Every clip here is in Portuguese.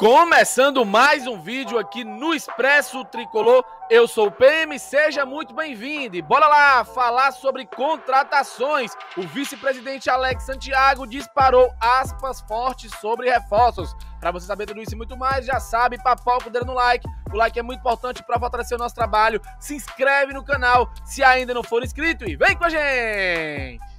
Começando mais um vídeo aqui no Expresso Tricolor, eu sou o PM, seja muito bem-vindo. E bora lá falar sobre contratações. O vice-presidente Alex Santiago disparou aspas fortes sobre reforços. Para você saber tudo isso e muito mais, já sabe, papoca o dedo no like. O like é muito importante para fortalecer o nosso trabalho. Se inscreve no canal se ainda não for inscrito e vem com a gente!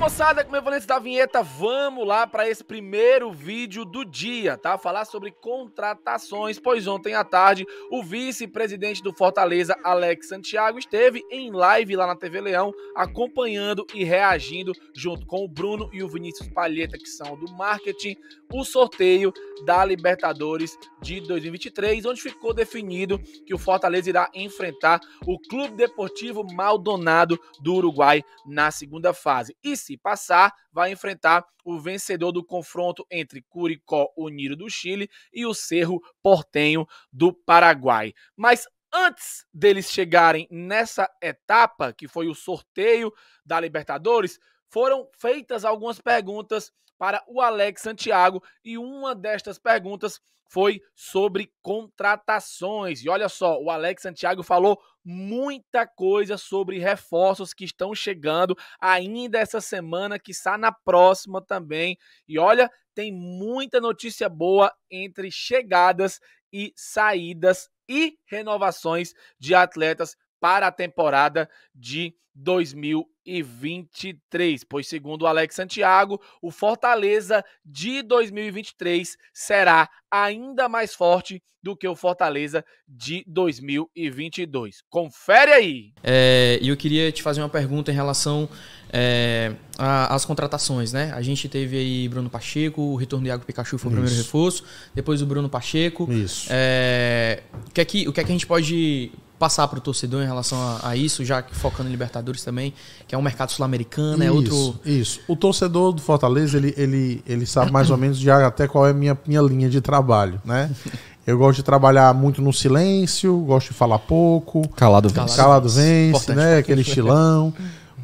moçada, como eu falei antes da vinheta, vamos lá para esse primeiro vídeo do dia, tá? Falar sobre contratações, pois ontem à tarde o vice-presidente do Fortaleza, Alex Santiago, esteve em live lá na TV Leão, acompanhando e reagindo junto com o Bruno e o Vinícius Palheta, que são do marketing, o sorteio da Libertadores de 2023, onde ficou definido que o Fortaleza irá enfrentar o Clube Deportivo Maldonado do Uruguai na segunda fase. E se se passar, vai enfrentar o vencedor do confronto entre Curicó Unido do Chile e o Cerro Portenho do Paraguai. Mas antes deles chegarem nessa etapa, que foi o sorteio da Libertadores, foram feitas algumas perguntas para o Alex Santiago e uma destas perguntas foi sobre contratações. E olha só, o Alex Santiago falou muita coisa sobre reforços que estão chegando ainda essa semana, que está na próxima também. E olha, tem muita notícia boa entre chegadas e saídas e renovações de atletas para a temporada de 2023, pois segundo o Alex Santiago, o Fortaleza de 2023 será ainda mais forte do que o Fortaleza de 2022. Confere aí. É, eu queria te fazer uma pergunta em relação é, às contratações, né? A gente teve aí Bruno Pacheco, o retorno do Iago Pikachu foi o primeiro reforço, depois o Bruno Pacheco. Isso. É, o, que é que, o que é que a gente pode passar para o torcedor em relação a, a, isso, já que focando em Libertadores também, que é um mercado sul-americano, é outro. Isso. O torcedor do Fortaleza, ele, ele, ele sabe mais ou menos já até qual é a minha, minha linha de trabalho, né? Eu gosto de trabalhar muito no silêncio, gosto de falar pouco. Calado vence. Calado vence, Calado vence né? Aquele estilão.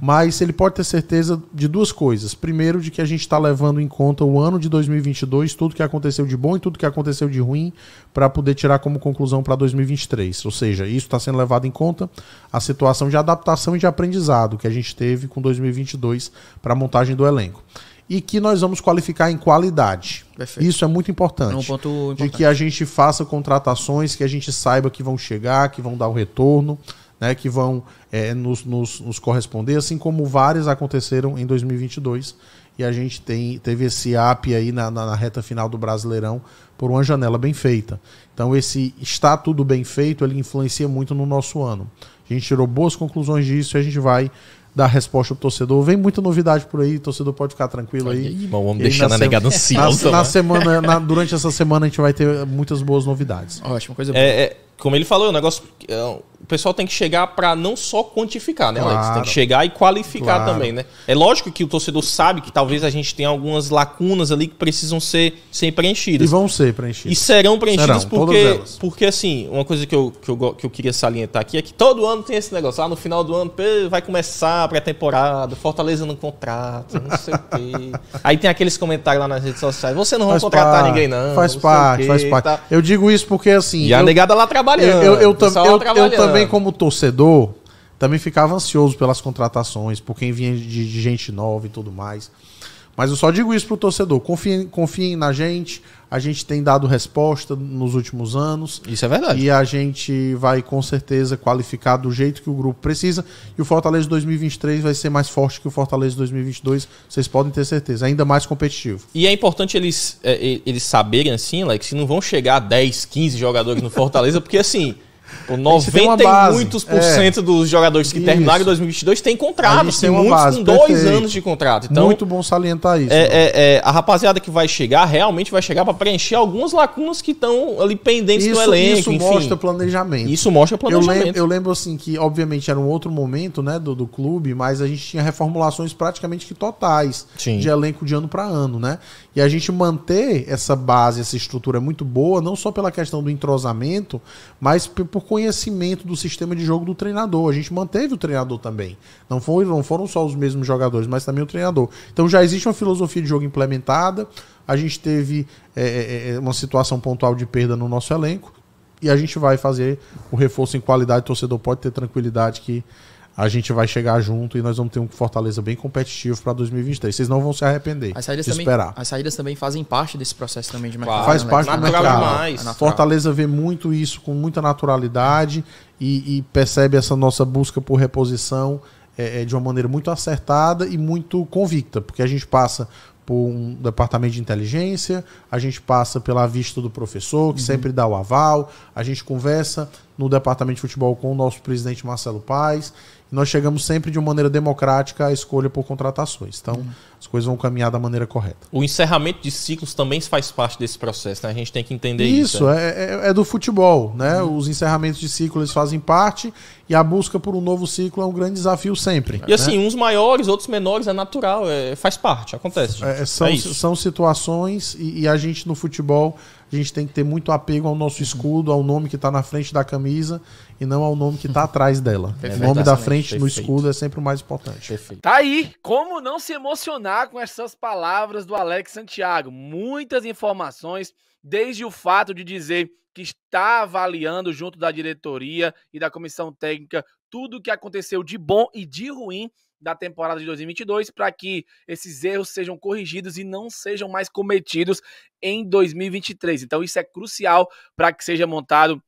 Mas ele pode ter certeza de duas coisas. Primeiro, de que a gente está levando em conta o ano de 2022, tudo que aconteceu de bom e tudo que aconteceu de ruim, para poder tirar como conclusão para 2023. Ou seja, isso está sendo levado em conta a situação de adaptação e de aprendizado que a gente teve com 2022 para a montagem do elenco e que nós vamos qualificar em qualidade. Perfeito. Isso é muito importante. É um ponto importante. De que a gente faça contratações que a gente saiba que vão chegar, que vão dar o retorno né, que vão é, nos, nos, nos, corresponder, assim como várias aconteceram em 2022. E a gente tem, teve esse app aí na, na, na reta final do Brasileirão por uma janela bem feita. Então, esse está tudo bem feito, ele influencia muito no nosso ano. A gente tirou boas conclusões disso e a gente vai dar resposta pro torcedor. Vem muita novidade por aí, torcedor pode ficar tranquilo aí. bom, vamos deixar na negada ansiosa. Na, na né? semana, na, durante essa semana a gente vai ter muitas boas novidades. Ótimo, coisa é, boa. É, é, como ele falou, o é negócio. É o pessoal tem que chegar para não só quantificar, né, claro. Alex? Tem que chegar e qualificar claro. também, né? É lógico que o torcedor sabe que talvez a gente tenha algumas lacunas ali que precisam ser, ser preenchidas. E vão ser preenchidas. E serão preenchidas serão, porque, porque, assim, uma coisa que eu, que, eu, que eu queria salientar aqui é que todo ano tem esse negócio. Ah, no final do ano vai começar a pré-temporada, Fortaleza não contrata, não sei o quê. Aí tem aqueles comentários lá nas redes sociais. Você não vai contratar parte, ninguém, não. Faz não parte, quê, faz parte. Tá. Eu digo isso porque, assim... E eu, a negada lá trabalhando. Eu, eu, eu, eu, eu, eu, eu, eu, eu, eu, eu também, como torcedor, também ficava ansioso pelas contratações, por quem vinha de, de gente nova e tudo mais. Mas eu só digo isso pro torcedor. Confiem, confiem na gente. A gente tem dado resposta nos últimos anos. Isso é verdade. E a gente vai com certeza qualificar do jeito que o grupo precisa. E o Fortaleza 2023 vai ser mais forte que o Fortaleza 2022. Vocês podem ter certeza. Ainda mais competitivo. E é importante eles, é, eles saberem assim, Lex, que não vão chegar 10, 15 jogadores no Fortaleza, porque assim. 90 e muitos por é. cento é. dos jogadores que isso. terminaram em 2022 têm contratos, assim, tem muitos base, com perfeito. dois anos de contrato. Então, Muito bom salientar isso. É, né? é, é, a rapaziada que vai chegar realmente vai chegar para preencher algumas lacunas que estão ali pendentes isso, do elenco. Isso enfim. mostra planejamento. Isso mostra planejamento. Eu lembro, eu lembro, assim que, obviamente, era um outro momento né, do, do clube, mas a gente tinha reformulações praticamente que totais Sim. de elenco de ano para ano, né? E a gente manter essa base, essa estrutura muito boa, não só pela questão do entrosamento, mas por conhecimento do sistema de jogo do treinador. A gente manteve o treinador também. Não, foi, não foram só os mesmos jogadores, mas também o treinador. Então já existe uma filosofia de jogo implementada. A gente teve é, é, é, é uma situação pontual de perda no nosso elenco. E a gente vai fazer o reforço em qualidade. O torcedor pode ter tranquilidade que a gente vai chegar junto e nós vamos ter um Fortaleza bem competitivo para 2023. Vocês não vão se arrepender. As saídas, também, esperar. as saídas também fazem parte desse processo também de mercado. faz né? parte natural do mercado. Demais. Fortaleza vê muito isso com muita naturalidade e, e percebe essa nossa busca por reposição é, é, de uma maneira muito acertada e muito convicta, porque a gente passa por um departamento de inteligência, a gente passa pela vista do professor, que uhum. sempre dá o aval, a gente conversa no departamento de futebol com o nosso presidente Marcelo Paes. nós chegamos sempre de uma maneira democrática à escolha por contratações. Então, uhum. as coisas vão caminhar da maneira correta. O encerramento de ciclos também faz parte desse processo, né? A gente tem que entender isso. Isso, é, é, é, é do futebol, né? Uhum. Os encerramentos de ciclos fazem parte e a busca por um novo ciclo é um grande desafio sempre. E né? assim, uns maiores, outros menores, é natural, é, faz parte, acontece. É, são, é são situações e, e a gente no futebol a gente tem que ter muito apego ao nosso escudo, ao nome que está na frente da camisa e não ao nome que está atrás dela. o nome da frente perfeito. no escudo é sempre o mais importante. Perfeito. Tá aí, como não se emocionar com essas palavras do Alex Santiago? Muitas informações, desde o fato de dizer que está avaliando junto da diretoria e da comissão técnica tudo o que aconteceu de bom e de ruim da temporada de 2022 para que esses erros sejam corrigidos e não sejam mais cometidos em 2023. Então isso é crucial para que seja montado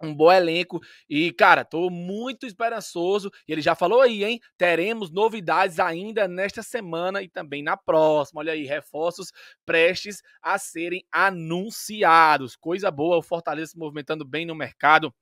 um bom elenco e, cara, tô muito esperançoso. E ele já falou aí, hein? Teremos novidades ainda nesta semana e também na próxima. Olha aí, reforços prestes a serem anunciados. Coisa boa, o Fortaleza se movimentando bem no mercado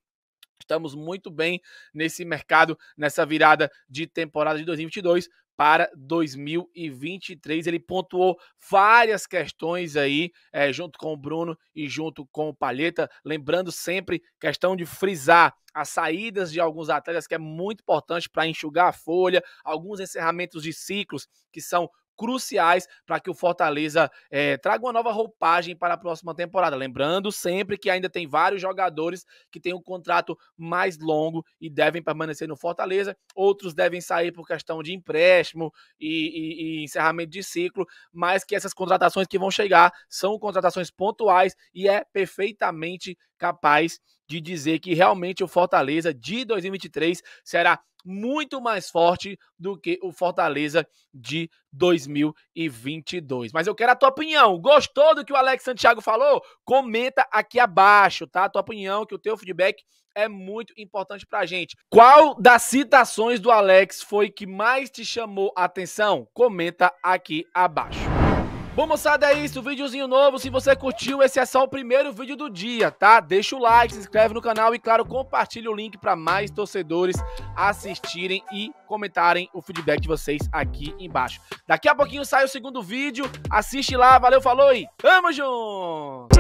Estamos muito bem nesse mercado, nessa virada de temporada de 2022 para 2023. Ele pontuou várias questões aí, é, junto com o Bruno e junto com o Palheta. Lembrando sempre, questão de frisar as saídas de alguns atletas, que é muito importante para enxugar a folha, alguns encerramentos de ciclos que são cruciais para que o Fortaleza é, traga uma nova roupagem para a próxima temporada. Lembrando sempre que ainda tem vários jogadores que têm um contrato mais longo e devem permanecer no Fortaleza, outros devem sair por questão de empréstimo e, e, e encerramento de ciclo, mas que essas contratações que vão chegar são contratações pontuais e é perfeitamente capaz de dizer que realmente o Fortaleza de 2023 será muito mais forte do que o Fortaleza de 2022. Mas eu quero a tua opinião. Gostou do que o Alex Santiago falou? Comenta aqui abaixo, tá? A tua opinião, que o teu feedback é muito importante pra gente. Qual das citações do Alex foi que mais te chamou a atenção? Comenta aqui abaixo. Bom, moçada, é isso. Vídeozinho novo. Se você curtiu, esse é só o primeiro vídeo do dia, tá? Deixa o like, se inscreve no canal e, claro, compartilha o link para mais torcedores assistirem e comentarem o feedback de vocês aqui embaixo. Daqui a pouquinho sai o segundo vídeo. Assiste lá. Valeu, falou e tamo junto!